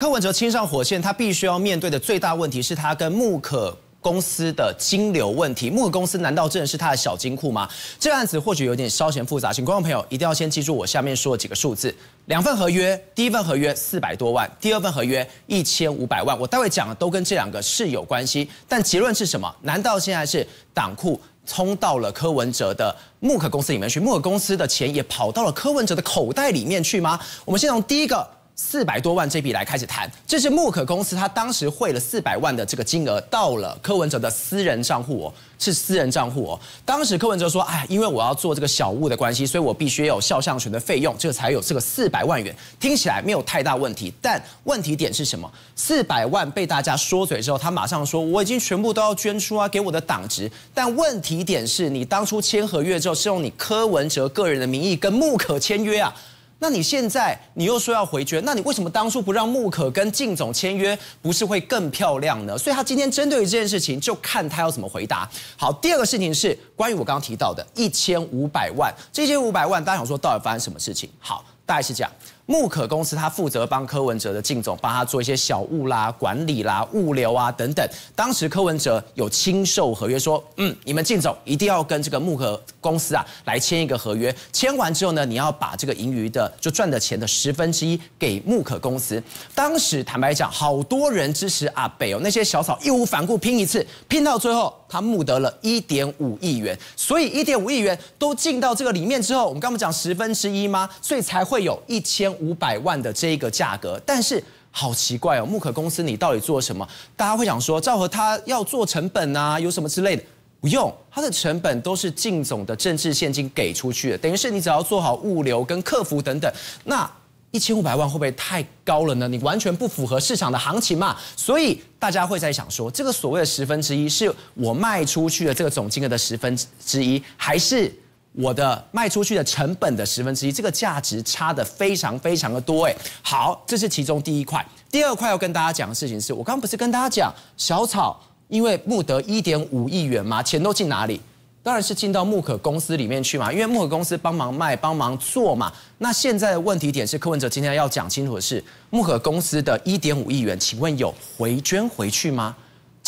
柯文哲亲上火线，他必须要面对的最大问题是，他跟木可公司的金流问题。木可公司难道真的是他的小金库吗？这个案子或许有点稍嫌复杂，请观众朋友一定要先记住我下面说的几个数字：两份合约，第一份合约四百多万，第二份合约一千五百万。我待会讲的都跟这两个是有关系。但结论是什么？难道现在是党库冲到了柯文哲的木可公司里面去，木可公司的钱也跑到了柯文哲的口袋里面去吗？我们先从第一个。四百多万这笔来开始谈，这是木可公司，他当时汇了四百万的这个金额到了柯文哲的私人账户哦，是私人账户哦。当时柯文哲说，哎，因为我要做这个小物的关系，所以我必须有肖像权的费用，这个才有这个四百万元。听起来没有太大问题，但问题点是什么？四百万被大家说嘴之后，他马上说我已经全部都要捐出啊，给我的党职。但问题点是你当初签合约之后是用你柯文哲个人的名义跟木可签约啊。那你现在你又说要回绝，那你为什么当初不让穆可跟靳总签约，不是会更漂亮呢？所以他今天针对于这件事情，就看他要怎么回答。好，第二个事情是关于我刚刚提到的，一千五百万，一千五百万，大家想说到底发生什么事情？好，大概是这样。木可公司，他负责帮柯文哲的靳总帮他做一些小物啦、管理啦、物流啊等等。当时柯文哲有亲授合约，说：嗯，你们靳总一定要跟这个木可公司啊来签一个合约。签完之后呢，你要把这个盈余的就赚的钱的十分之一给木可公司。当时坦白讲，好多人支持阿北哦，那些小草义无反顾拼一次，拼到最后他募得了一点五亿元。所以一点五亿元都进到这个里面之后，我们刚不讲十分之一吗？所以才会有一千。五百万的这个价格，但是好奇怪哦，木可公司你到底做什么？大家会想说，赵和他要做成本啊，有什么之类的？不用，他的成本都是靳总的政治现金给出去的，等于是你只要做好物流跟客服等等。那一千五百万会不会太高了呢？你完全不符合市场的行情嘛？所以大家会在想说，这个所谓的十分之一，是我卖出去的这个总金额的十分之一，还是？我的卖出去的成本的十分之一，这个价值差的非常非常的多诶，好，这是其中第一块。第二块要跟大家讲的事情是，我刚刚不是跟大家讲小草因为募得一点五亿元嘛，钱都进哪里？当然是进到木可公司里面去嘛，因为木可公司帮忙卖、帮忙做嘛。那现在的问题点是，柯文哲今天要讲清楚的是，木可公司的一点五亿元，请问有回捐回去吗？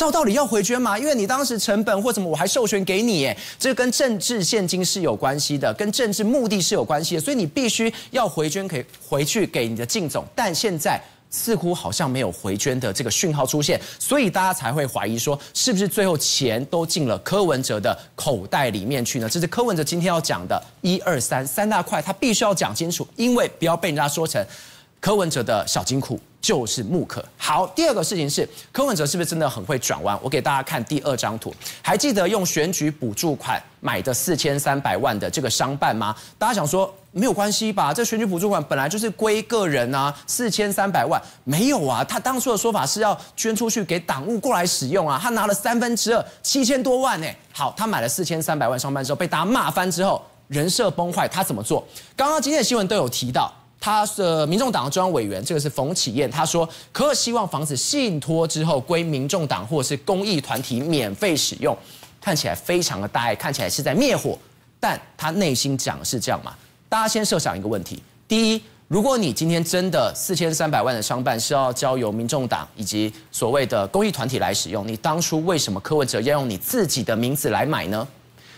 照道理要回捐嘛，因为你当时成本或怎么，我还授权给你，哎，这跟政治现金是有关系的，跟政治目的是有关系的，所以你必须要回捐，给回去给你的靳总。但现在似乎好像没有回捐的这个讯号出现，所以大家才会怀疑说，是不是最后钱都进了柯文哲的口袋里面去呢？这是柯文哲今天要讲的一二三三大块，他必须要讲清楚，因为不要被人家说成柯文哲的小金库。就是木可好，第二个事情是柯文哲是不是真的很会转弯？我给大家看第二张图，还记得用选举补助款买的四千三百万的这个商办吗？大家想说没有关系吧？这选举补助款本来就是归个人啊，四千三百万没有啊？他当初的说法是要捐出去给党务过来使用啊，他拿了三分之二七千多万呢。好，他买了四千三百万商办之后被大家骂翻之后，人设崩坏，他怎么做？刚刚今天的新闻都有提到。他的民众党中央委员，这个是冯启燕，他说，可希望房子信托之后归民众党或是公益团体免费使用，看起来非常的大爱，看起来是在灭火，但他内心讲是这样嘛？大家先设想一个问题，第一，如果你今天真的四千三百万的商办是要交由民众党以及所谓的公益团体来使用，你当初为什么柯文哲要用你自己的名字来买呢？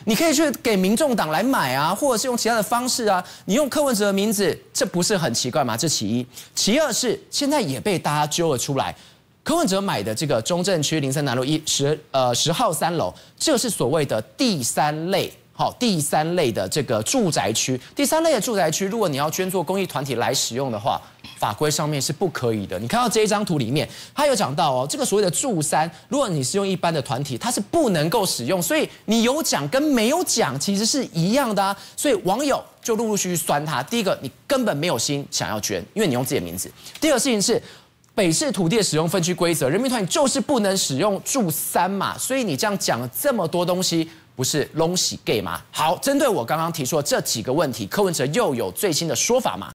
你可以去给民众党来买啊，或者是用其他的方式啊。你用柯文哲的名字，这不是很奇怪吗？这其一，其二是现在也被大家揪了出来。柯文哲买的这个中正区林森南路一十呃十号三楼，这是所谓的第三类。好，第三类的这个住宅区，第三类的住宅区，如果你要捐做公益团体来使用的话，法规上面是不可以的。你看到这一张图里面，它有讲到哦，这个所谓的住三，如果你是用一般的团体，它是不能够使用，所以你有讲跟没有讲其实是一样的。所以网友就陆陆续续酸他：第一个，你根本没有心想要捐，因为你用自己的名字；第二个事情是，北市土地使用分区规则，人民团体就是不能使用住三嘛，所以你这样讲了这么多东西。不是龙喜 Gay 吗？好，针对我刚刚提出的这几个问题，柯文哲又有最新的说法吗？